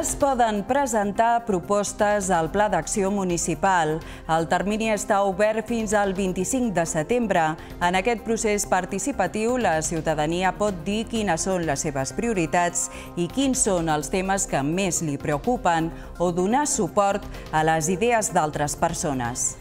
es poden presentar propostes al Pla d'Acció Municipal. El termini està obert fins al 25 de setembre. En aquest procés participatiu, la ciutadania pot dir quines són les seves prioritats i quins són els temes que més li preocupen o donar suport a les idees d'altres persones.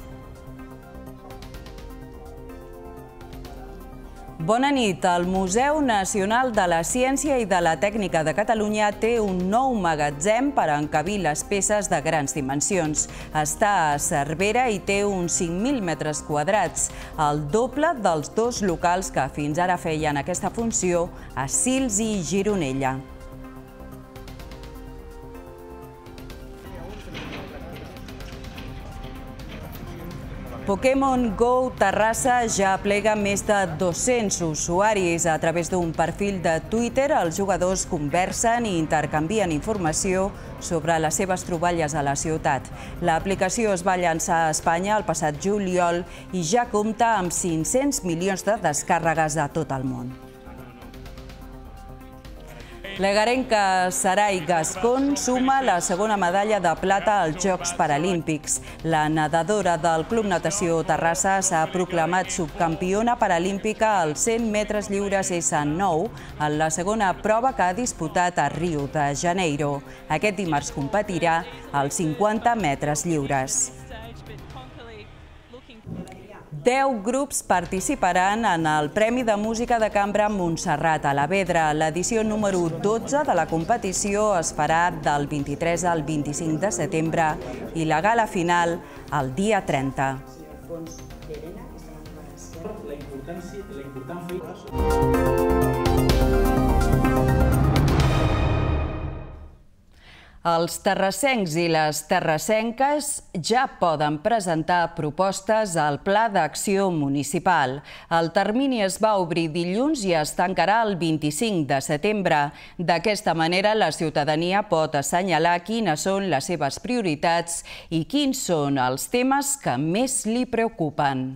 Bona nit. El Museu Nacional de la Ciència i de la Tècnica de Catalunya té un nou magatzem per encabir les peces de grans dimensions. Està a Cervera i té uns 5.000 metres quadrats, el doble dels dos locals que fins ara feien aquesta funció a Sils i Gironella. Pokémon Go Terrassa ja plega més de 200 usuaris. A través d'un perfil de Twitter, els jugadors conversen i intercanvien informació sobre les seves troballes a la ciutat. L'aplicació es va llançar a Espanya el passat juliol i ja compta amb 500 milions de descàrregues a tot el món. La garenca Sarai Gascon suma la segona medalla de plata als Jocs Paralímpics. La nedadora del Club Natació Terrassa s'ha proclamat subcampiona paralímpica als 100 metres lliures S9 en la segona prova que ha disputat a Rio de Janeiro. Aquest dimarts competirà als 50 metres lliures. 10 grups participaran en el Premi de Música de Cambra Montserrat a la Vedra. L'edició número 12 de la competició es farà del 23 al 25 de setembre i la gala final el dia 30. La importància, Els terrassencs i les terrassenques ja poden presentar propostes al Pla d'Acció Municipal. El termini es va obrir dilluns i es tancarà el 25 de setembre. D'aquesta manera, la ciutadania pot assenyalar quines són les seves prioritats i quins són els temes que més li preocupen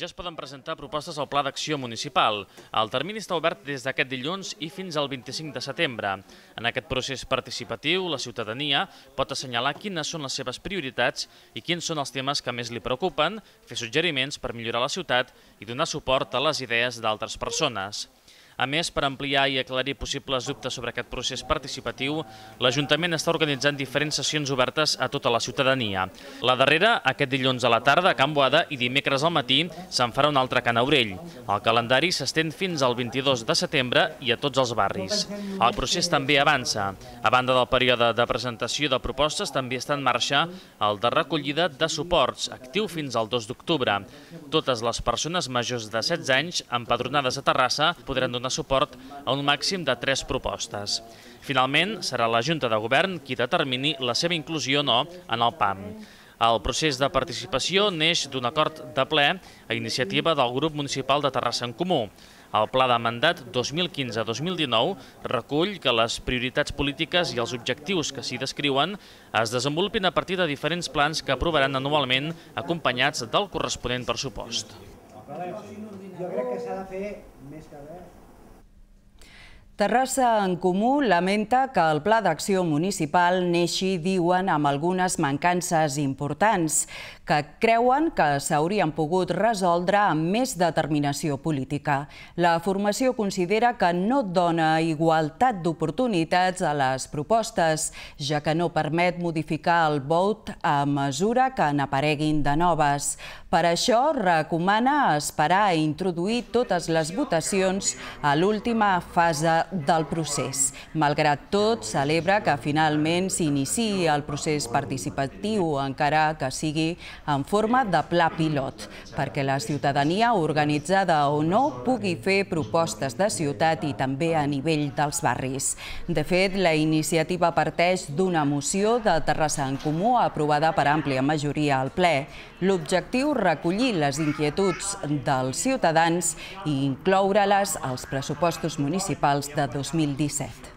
ja es poden presentar propostes al Pla d'Acció Municipal. El termini està obert des d'aquest dilluns i fins al 25 de setembre. En aquest procés participatiu, la ciutadania pot assenyalar quines són les seves prioritats i quins són els temes que més li preocupen, fer suggeriments per millorar la ciutat i donar suport a les idees d'altres persones. A més, per ampliar i aclarir possibles dubtes sobre aquest procés participatiu, l'Ajuntament està organitzant diferents sessions obertes a tota la ciutadania. La darrera, aquest dilluns a la tarda a Can Boada i dimecres al matí, se'n farà un altre a Can Aurell. El calendari s'estén fins al 22 de setembre i a tots els barris. El procés també avança. A banda del període de presentació de propostes, també està en marxa el de recollida de suports, actiu fins al 2 d'octubre. Totes les persones majors de 16 anys, empadronades a Terrassa, podran donar donar suport a un màxim de tres propostes. Finalment, serà la Junta de Govern qui determini la seva inclusió o no en el PAM. El procés de participació neix d'un acord de ple a iniciativa del grup municipal de Terrassa en Comú. El pla de mandat 2015-2019 recull que les prioritats polítiques i els objectius que s'hi descriuen es desenvolupin a partir de diferents plans que aprovaran anualment acompanyats del corresponent pressupost. Jo crec que s'ha de fer més que res. Terrassa en Comú lamenta que el Pla d'Acció Municipal neixi, diuen, amb algunes mancances importants que creuen que s'haurien pogut resoldre amb més determinació política. La formació considera que no dona igualtat d'oportunitats a les propostes, ja que no permet modificar el vot a mesura que n'apareguin de noves. Per això recomana esperar a introduir totes les votacions a l'última fase del procés. Malgrat tot, celebra que finalment s'iniciï el procés participatiu, encara que sigui en forma de pla pilot, perquè la ciutadania, organitzada o no, pugui fer propostes de ciutat i també a nivell dels barris. De fet, la iniciativa parteix d'una moció de Terrassa en Comú aprovada per àmplia majoria al ple. L'objectiu, recollir les inquietuds dels ciutadans i incloure-les als pressupostos municipals de 2017.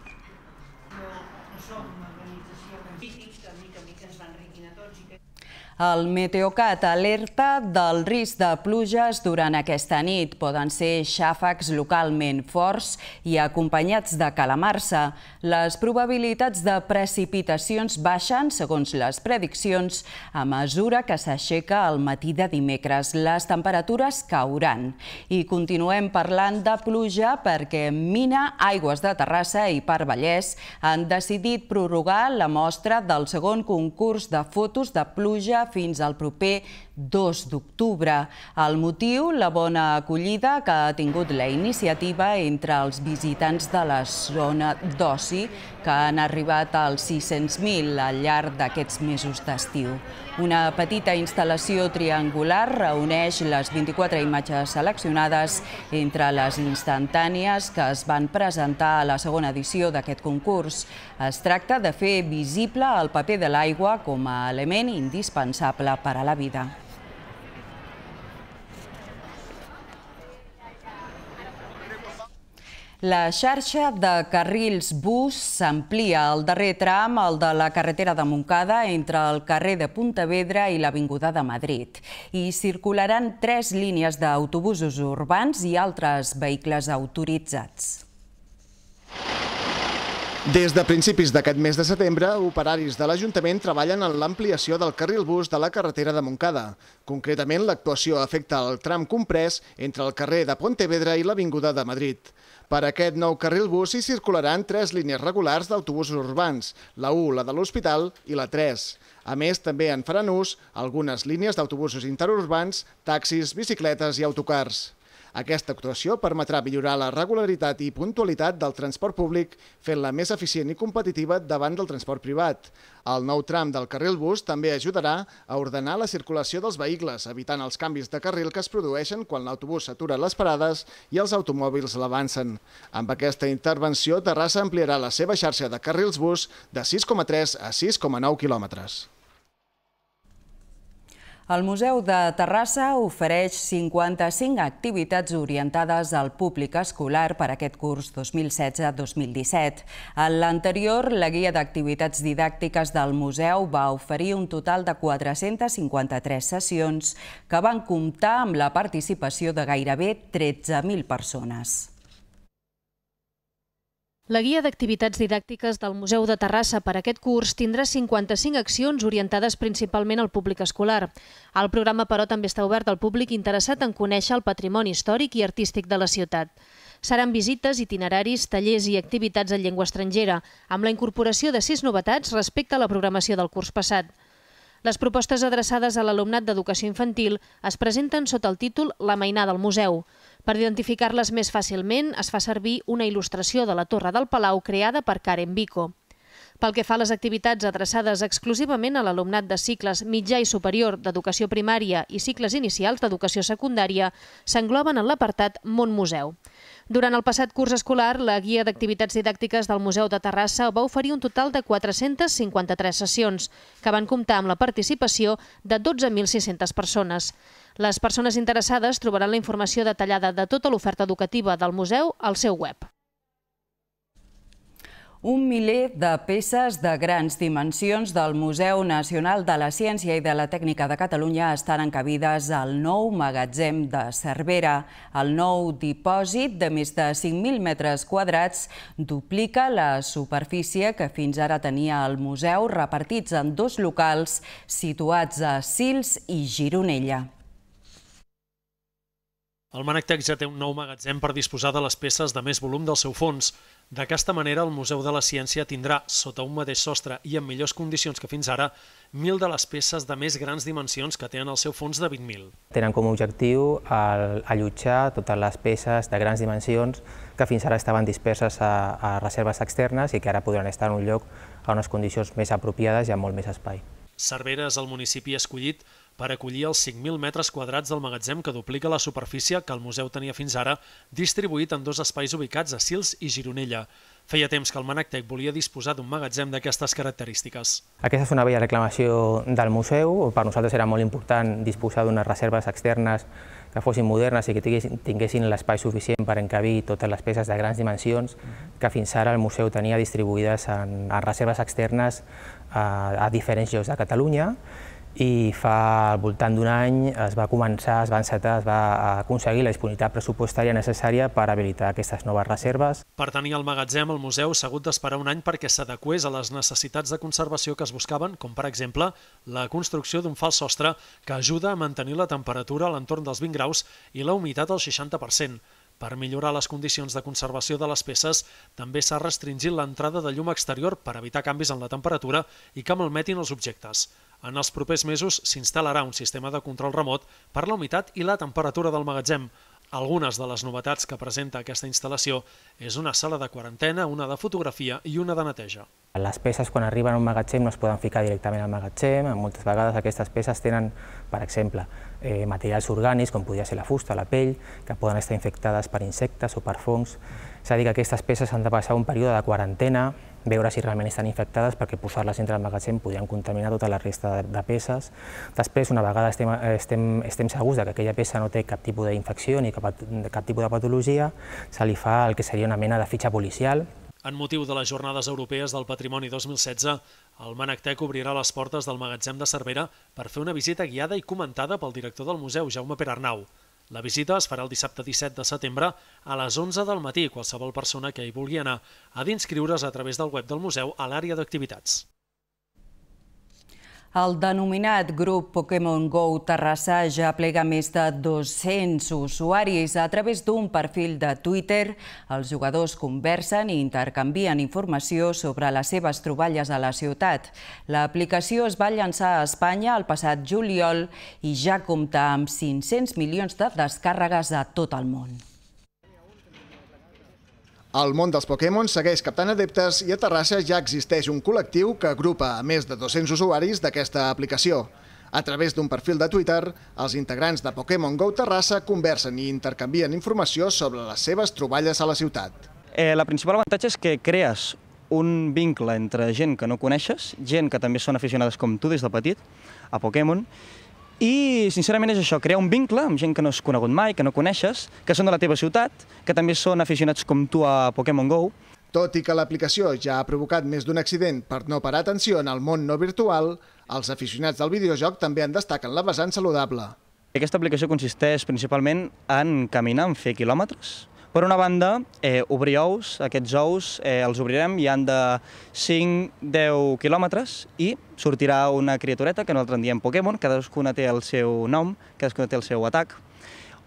El Meteocat alerta del risc de pluges durant aquesta nit. Poden ser xàfecs localment forts i acompanyats de calamar-se. Les probabilitats de precipitacions baixen, segons les prediccions, a mesura que s'aixeca el matí de dimecres. Les temperatures cauran. I continuem parlant de pluja perquè Mina, Aigües de Terrassa i Parc Vallès han decidit prorrogar la mostra del segon concurs de fotos de pluja fins al proper 2 d'octubre. El motiu, la bona acollida que ha tingut la iniciativa entre els visitants de la zona d'oci, que han arribat als 600.000 al llarg d'aquests mesos d'estiu. Una petita instal·lació triangular reuneix les 24 imatges seleccionades entre les instantànies que es van presentar a la segona edició d'aquest concurs. Es tracta de fer visible el paper de l'aigua com a element indispensable per a la vida. La xarxa de carrils bus s'amplia al darrer tram, el de la carretera de Montcada, entre el carrer de Puntavedra i l'Avinguda de Madrid. Hi circularan tres línies d'autobusos urbans i altres vehicles autoritzats. Des de principis d'aquest mes de setembre, operaris de l'Ajuntament treballen en l'ampliació del carril bus de la carretera de Montcada. Concretament, l'actuació afecta el tram comprès entre el carrer de Pontevedra i l'Avinguda de Madrid. Per aquest nou carril bus hi circularan tres línies regulars d'autobusos urbans, la 1, la de l'Hospital i la 3. A més, també en faran ús algunes línies d'autobusos interurbans, taxis, bicicletes i autocars. Aquesta actuació permetrà millorar la regularitat i puntualitat del transport públic, fent-la més eficient i competitiva davant del transport privat. El nou tram del carril bus també ajudarà a ordenar la circulació dels vehicles, evitant els canvis de carril que es produeixen quan l'autobús s'atura les parades i els automòbils l'avancen. Amb aquesta intervenció, Terrassa ampliarà la seva xarxa de carrils bus de 6,3 a 6,9 quilòmetres. El Museu de Terrassa ofereix 55 activitats orientades al públic escolar per aquest curs 2016-2017. En l'anterior, la guia d'activitats didàctiques del museu va oferir un total de 453 sessions que van comptar amb la participació de gairebé 13.000 persones. La guia d'activitats didàctiques del Museu de Terrassa per aquest curs tindrà 55 accions orientades principalment al públic escolar. El programa, però, també està obert al públic interessat en conèixer el patrimoni històric i artístic de la ciutat. Seran visites, itineraris, tallers i activitats en llengua estrangera, amb la incorporació de sis novetats respecte a la programació del curs passat. Les propostes adreçades a l'alumnat d'educació infantil es presenten sota el títol La mainada al museu, per identificar-les més fàcilment, es fa servir una il·lustració de la Torre del Palau creada per Karen Vico. Pel que fa a les activitats adreçades exclusivament a l'alumnat de cicles mitjà i superior d'educació primària i cicles inicials d'educació secundària, s'engloben en l'apartat Mont Museu. Durant el passat curs escolar, la Guia d'Activitats Didàctiques del Museu de Terrassa va oferir un total de 453 sessions, que van comptar amb la participació de 12.600 persones. Les persones interessades trobaran la informació detallada de tota l'oferta educativa del museu al seu web un miler de peces de grans dimensions del Museu Nacional de la Ciència i de la Tècnica de Catalunya estan encabides al nou magatzem de Cervera. El nou dipòsit de més de 5.000 metres quadrats duplica la superfície que fins ara tenia el museu repartits en dos locals situats a Sils i Gironella. El Manac Tech ja té un nou magatzem per disposar de les peces de més volum del seu fons. D'aquesta manera, el Museu de la Ciència tindrà, sota un mateix sostre i en millors condicions que fins ara, mil de les peces de més grans dimensions que tenen el seu fons de 20.000. Tenen com a objectiu el, allotjar totes les peces de grans dimensions que fins ara estaven disperses a, a reserves externes i que ara podran estar en un lloc a unes condicions més apropiades i amb molt més espai. Cervera és el municipi escollit per acollir els 5.000 metres quadrats del magatzem que duplica la superfície que el museu tenia fins ara, distribuït en dos espais ubicats a Sils i Gironella. Feia temps que el Manactec volia disposar d'un magatzem d'aquestes característiques. Aquesta és una vella reclamació del museu. Per nosaltres era molt important disposar d'unes reserves externes que fossin modernes i que tinguessin l'espai suficient per encabir totes les peces de grans dimensions que fins ara el museu tenia distribuïdes en, en reserves externes a, a diferents llocs de Catalunya i fa al voltant d'un any es va començar, es va encetar, es va aconseguir la disponibilitat pressupostària necessària per habilitar aquestes noves reserves. Per tenir el magatzem, el museu s'ha hagut d'esperar un any perquè s'adequés a les necessitats de conservació que es buscaven, com per exemple la construcció d'un fals sostre que ajuda a mantenir la temperatura a l'entorn dels 20 graus i la humitat al 60%. Per millorar les condicions de conservació de les peces, també s'ha restringit l'entrada de llum exterior per evitar canvis en la temperatura i que malmetin els objectes. En els propers mesos s'instal·larà un sistema de control remot per la humitat i la temperatura del magatzem. Algunes de les novetats que presenta aquesta instal·lació és una sala de quarantena, una de fotografia i una de neteja. Les peces quan arriben a un magatzem no es poden ficar directament al magatzem, moltes vegades aquestes peces tenen, per exemple, eh, materials orgànics com podria ser la fusta, la pell, que poden estar infectades per insectes o per fongs. És a dir, que aquestes peces han de passar un període de quarantena veure si realment estan infectades perquè posar-les entre el magatzem podrien contaminar tota la resta de, de peces. Després, una vegada estem, estem, estem segurs que aquella peça no té cap tipus d'infecció ni cap, cap tipus de patologia, se li fa el que seria una mena de fitxa policial, en motiu de les Jornades Europees del Patrimoni 2016, el Manactec obrirà les portes del magatzem de Cervera per fer una visita guiada i comentada pel director del museu, Jaume Perarnau. La visita es farà el dissabte 17 de setembre a les 11 del matí. Qualsevol persona que hi vulgui anar ha d'inscriure's a través del web del museu a l'àrea d'activitats. El denominat grup Pokémon GO Terrassa ja plega més de 200 usuaris. A través d'un perfil de Twitter, els jugadors conversen i intercanvien informació sobre les seves troballes a la ciutat. L'aplicació es va llançar a Espanya el passat juliol i ja compta amb 500 milions de descàrregues a tot el món. El món dels Pokémon segueix captant adeptes i a Terrassa ja existeix un col·lectiu que agrupa a més de 200 usuaris d'aquesta aplicació. A través d'un perfil de Twitter, els integrants de Pokémon GO Terrassa conversen i intercanvien informació sobre les seves troballes a la ciutat. Eh, la principal avantatge és que crees un vincle entre gent que no coneixes, gent que també són aficionades com tu des de petit, a Pokémon, i, sincerament, és això, crear un vincle amb gent que no has conegut mai, que no coneixes, que són de la teva ciutat, que també són aficionats com tu a Pokémon GO. Tot i que l'aplicació ja ha provocat més d'un accident per no parar atenció en el món no virtual, els aficionats del videojoc també en destaquen la vessant saludable. Aquesta aplicació consisteix principalment en caminar, en fer quilòmetres, per una banda, eh, obrir ous, aquests ous eh, els obrirem i han de 5-10 quilòmetres i sortirà una criatureta que nosaltres en diem Pokémon, cadascuna té el seu nom, cadascuna té el seu atac.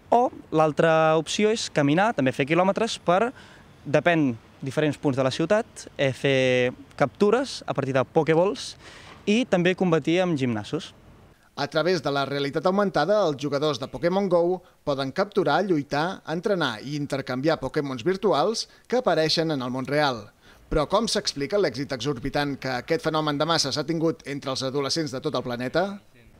O l'altra opció és caminar, també fer quilòmetres, per, depèn diferents punts de la ciutat, eh, fer captures a partir de Pokéballs i també combatir amb gimnasos. A través de la realitat augmentada, els jugadors de Pokémon GO poden capturar, lluitar, entrenar i intercanviar Pokémons virtuals que apareixen en el món real. Però com s'explica l'èxit exorbitant que aquest fenomen de masses ha tingut entre els adolescents de tot el planeta?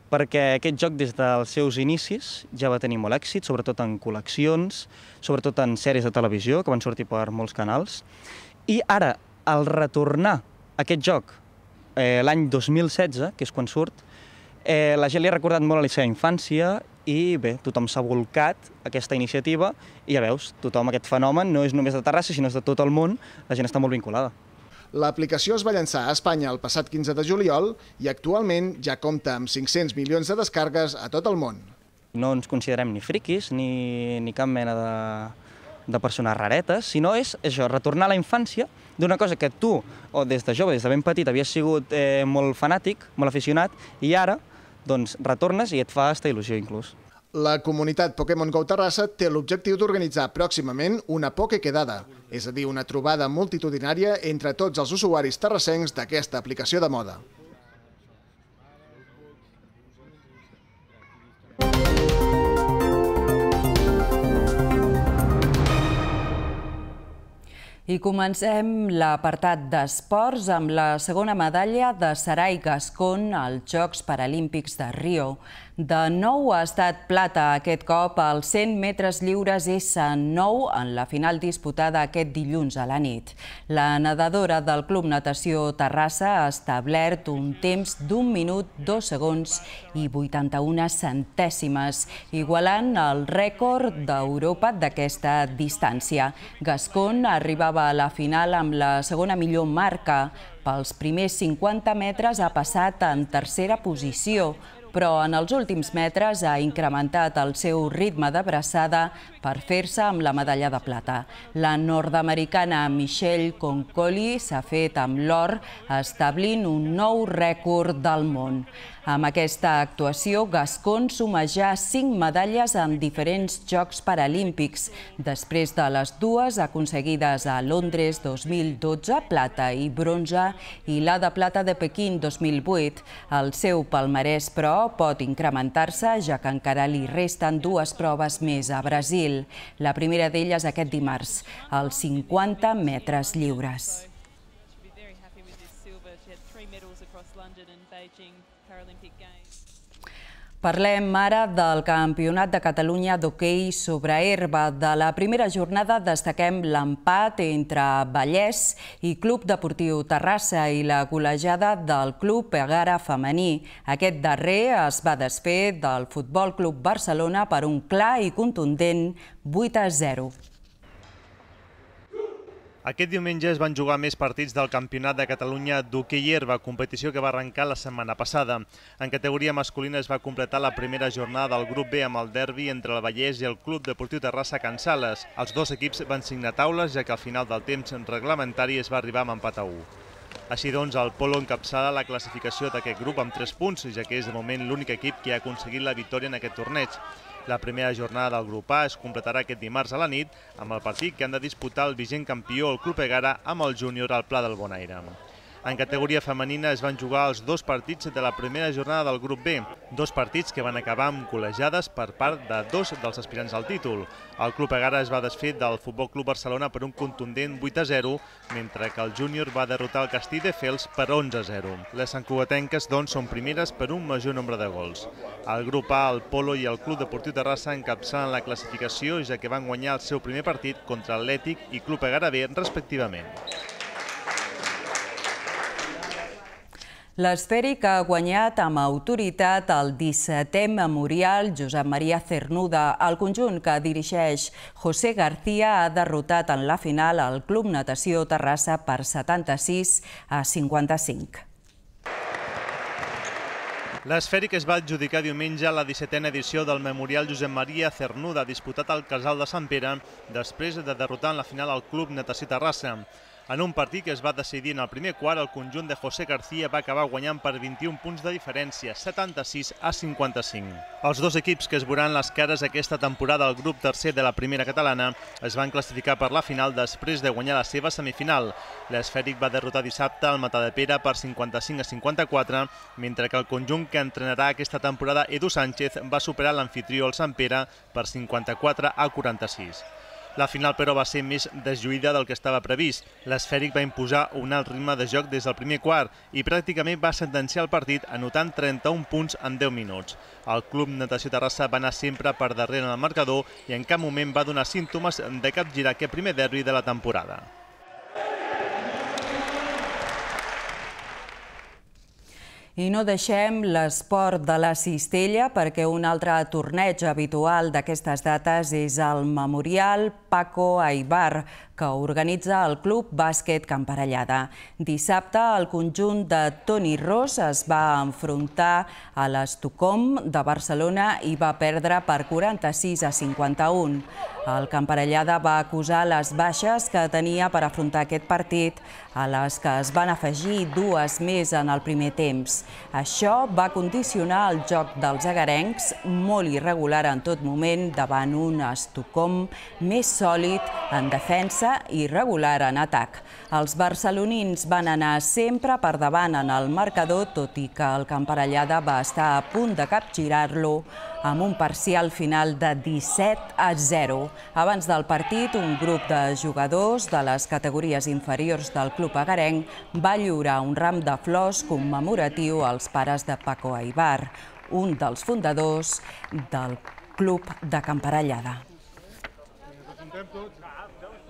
Perquè aquest joc des dels seus inicis ja va tenir molt èxit, sobretot en col·leccions, sobretot en sèries de televisió que van sortir per molts canals. I ara, al retornar aquest joc eh, l'any 2016, que és quan surt, Eh, la gent li ha recordat molt a la seva infància i bé, tothom s'ha volcat aquesta iniciativa i ja veus, tothom aquest fenomen no és només de Terrassa, sinó és de tot el món, la gent està molt vinculada. L'aplicació es va llançar a Espanya el passat 15 de juliol i actualment ja compta amb 500 milions de descargues a tot el món. No ens considerem ni friquis ni, ni cap mena de, de persones raretes, sinó és això, retornar a la infància d'una cosa que tu, o des de jove, des de ben petit, havies sigut eh, molt fanàtic, molt aficionat, i ara doncs retornes i et fa esta il·lusió inclús. La comunitat Pokémon Go Terrassa té l'objectiu d'organitzar pròximament una quedada, és a dir, una trobada multitudinària entre tots els usuaris terrassencs d'aquesta aplicació de moda. I comencem l'apartat d'esports amb la segona medalla de Sarai Gascon als Jocs Paralímpics de Rio. De nou ha estat plata aquest cop als 100 metres lliures S9 en la final disputada aquest dilluns a la nit. La nedadora del Club Natació Terrassa ha establert un temps d'un minut, dos segons i 81 centèsimes, igualant el rècord d'Europa d'aquesta distància. Gascon arribava a la final amb la segona millor marca, pels primers 50 metres ha passat en tercera posició, però en els últims metres ha incrementat el seu ritme de braçada per fer-se amb la medalla de plata. La nord-americana Michelle Concoli s'ha fet amb l'or, establint un nou rècord del món. Amb aquesta actuació, Gascon suma ja 5 medalles en diferents Jocs Paralímpics, després de les dues aconseguides a Londres 2012, plata i bronze, i la de plata de Pequín 2008. El seu palmarès, però, pot incrementar-se, ja que encara li resten dues proves més a Brasil. La primera d'elles aquest dimarts, als 50 metres lliures. across London and Beijing Paralympic Games. Parlem ara del Campionat de Catalunya d'hoquei sobre herba. De la primera jornada destaquem l'empat entre Vallès i Club Deportiu Terrassa i la golejada del Club Pegara Femení. Aquest darrer es va desfer del Futbol Club Barcelona per un clar i contundent 8 a 0. Aquest diumenge es van jugar més partits del Campionat de Catalunya d'hoquei herba, competició que va arrencar la setmana passada. En categoria masculina es va completar la primera jornada del grup B amb el derbi entre el Vallès i el Club Deportiu Terrassa Can Sales. Els dos equips van signar taules, ja que al final del temps reglamentari es va arribar amb empat a 1. Així doncs, el Polo encapçala la classificació d'aquest grup amb 3 punts, ja que és de moment l'únic equip que ha aconseguit la victòria en aquest torneig. La primera jornada del grup A es completarà aquest dimarts a la nit amb el partit que han de disputar el vigent campió, el Club Egara, amb el júnior al Pla del Bonaire. En categoria femenina es van jugar els dos partits de la primera jornada del grup B, dos partits que van acabar amb col·legiades per part de dos dels aspirants al títol. El Club Agara es va desfer del Futbol Club Barcelona per un contundent 8 a 0, mentre que el Júnior va derrotar el de Fels per 11 a 0. Les santcugatenques, doncs, són primeres per un major nombre de gols. El grup A, el Polo i el Club Deportiu Terrassa encapçalen la classificació, ja que van guanyar el seu primer partit contra l'Atlètic i Club Agara B, respectivament. L'esfèric ha guanyat amb autoritat el 17è memorial Josep Maria Cernuda. El conjunt que dirigeix José García ha derrotat en la final el Club Natació Terrassa per 76 a 55. L'esfèric es va adjudicar diumenge la 17a edició del Memorial Josep Maria Cernuda, disputat al Casal de Sant Pere, després de derrotar en la final el Club Natació Terrassa. En un partit que es va decidir en el primer quart, el conjunt de José García va acabar guanyant per 21 punts de diferència, 76 a 55. Els dos equips que es veuran les cares aquesta temporada al grup tercer de la primera catalana es van classificar per la final després de guanyar la seva semifinal. L'Esfèric va derrotar dissabte el Matadepera per 55 a 54, mentre que el conjunt que entrenarà aquesta temporada Edu Sánchez va superar l'anfitrió el Sant Pere per 54 a 46. La final, però, va ser més desjuïda del que estava previst. L'esfèric va imposar un alt ritme de joc des del primer quart i pràcticament va sentenciar el partit anotant 31 punts en 10 minuts. El Club Natació Terrassa va anar sempre per darrere en el marcador i en cap moment va donar símptomes de capgirar aquest primer derbi de la temporada. I no deixem l'esport de la cistella perquè un altre torneig habitual d'aquestes dates és el Memorial Paco Aibar, que organitza el Club Bàsquet Camparellada. Dissabte, el conjunt de Toni Ros es va enfrontar a l'Estocom de Barcelona i va perdre per 46 a 51. El Camparellada va acusar les baixes que tenia per afrontar aquest partit, a les que es van afegir dues més en el primer temps. Això va condicionar el joc dels agarencs, molt irregular en tot moment davant un Estocolm més sòlid en defensa i regular en atac. Els barcelonins van anar sempre per davant en el marcador, tot i que el Camparellada va estar a punt de capgirar-lo amb un parcial final de 17 a 0. Abans del partit, un grup de jugadors de les categories inferiors del club agarenc va lliurar un ram de flors commemoratiu als pares de Paco Aibar, un dels fundadors del club de Camparellada. Contem tots.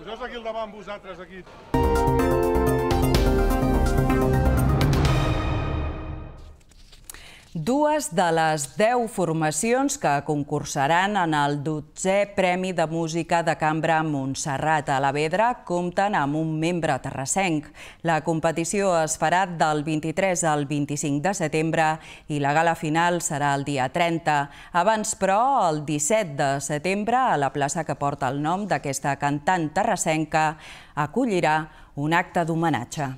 Poseu-vos aquí al davant vosaltres, aquí dues de les deu formacions que concursaran en el 12è Premi de Música de Cambra Montserrat a la Vedra compten amb un membre terrassenc. La competició es farà del 23 al 25 de setembre i la gala final serà el dia 30. Abans, però, el 17 de setembre, a la plaça que porta el nom d'aquesta cantant terrassenca, acollirà un acte d'homenatge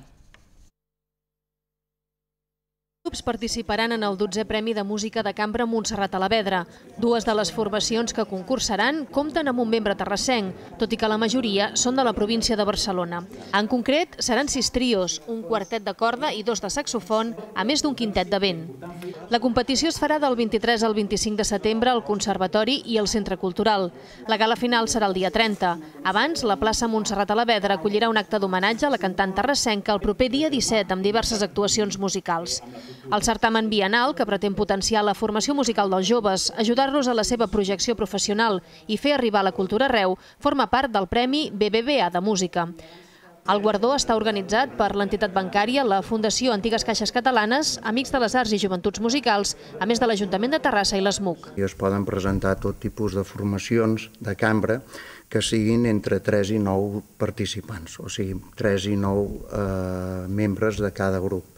grups participaran en el 12è Premi de Música de Cambra Montserrat a la Vedra. Dues de les formacions que concursaran compten amb un membre terrassenc, tot i que la majoria són de la província de Barcelona. En concret, seran sis trios, un quartet de corda i dos de saxofon, a més d'un quintet de vent. La competició es farà del 23 al 25 de setembre al Conservatori i al Centre Cultural. La gala final serà el dia 30. Abans, la plaça Montserrat a la Vedra acollirà un acte d'homenatge a la cantant terrassenca el proper dia 17 amb diverses actuacions musicals. El certamen bienal, que pretén potenciar la formació musical dels joves, ajudar-los a la seva projecció professional i fer arribar la cultura arreu, forma part del Premi BBVA de Música. El guardó està organitzat per l'entitat bancària, la Fundació Antigues Caixes Catalanes, Amics de les Arts i Joventuts Musicals, a més de l'Ajuntament de Terrassa i l'ESMUC. Es poden presentar tot tipus de formacions de cambra que siguin entre 3 i 9 participants, o sigui, 3 i 9 eh, membres de cada grup.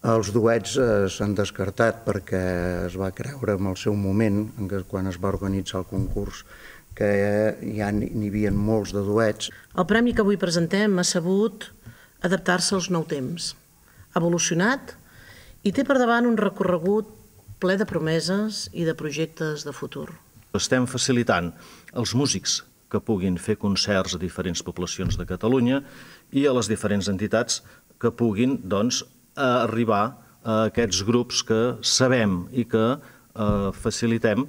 Els duets eh, s'han descartat perquè es va creure en el seu moment, en que, quan es va organitzar el concurs, que ja n'hi havia molts de duets. El premi que avui presentem ha sabut adaptar-se als nou temps. Ha evolucionat i té per davant un recorregut ple de promeses i de projectes de futur. Estem facilitant els músics que puguin fer concerts a diferents poblacions de Catalunya i a les diferents entitats que puguin doncs, a arribar a aquests grups que sabem i que eh, facilitem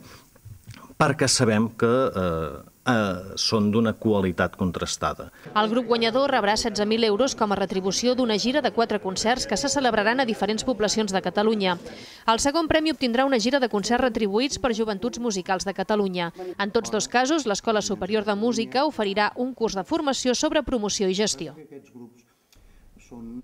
perquè sabem que eh, eh són d'una qualitat contrastada. El grup guanyador rebrà 16.000 euros com a retribució d'una gira de quatre concerts que se celebraran a diferents poblacions de Catalunya. El segon premi obtindrà una gira de concerts retribuïts per joventuts musicals de Catalunya. En tots dos casos, l'Escola Superior de Música oferirà un curs de formació sobre promoció i gestió. Aquests grups són...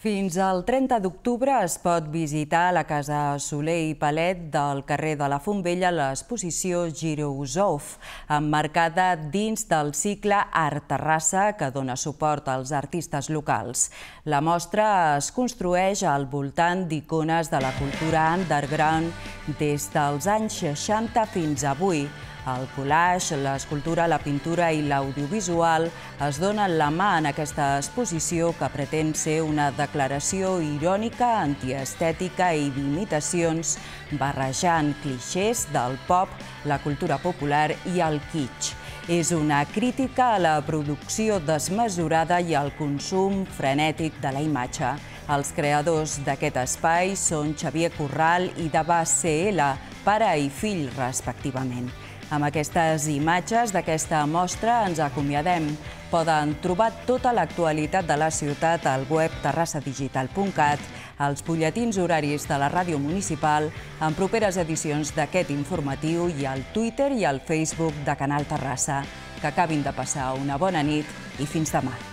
Fins al 30 d'octubre es pot visitar a la Casa Soler i Palet del carrer de la Fontvella l'exposició Girosov, emmarcada dins del cicle Art Terrassa que dona suport als artistes locals. La mostra es construeix al voltant d'icones de la cultura underground des dels anys 60 fins avui, el collage, l'escultura, la pintura i l'audiovisual es donen la mà en aquesta exposició que pretén ser una declaració irònica, antiestètica i d'imitacions, barrejant clixés del pop, la cultura popular i el kitsch. És una crítica a la producció desmesurada i al consum frenètic de la imatge. Els creadors d'aquest espai són Xavier Corral i Dabà CL, pare i fill, respectivament. Amb aquestes imatges d'aquesta mostra ens acomiadem. Poden trobar tota l'actualitat de la ciutat al web terrassadigital.cat, als butlletins horaris de la ràdio municipal, en properes edicions d'aquest informatiu i al Twitter i al Facebook de Canal Terrassa. Que acabin de passar una bona nit i fins demà.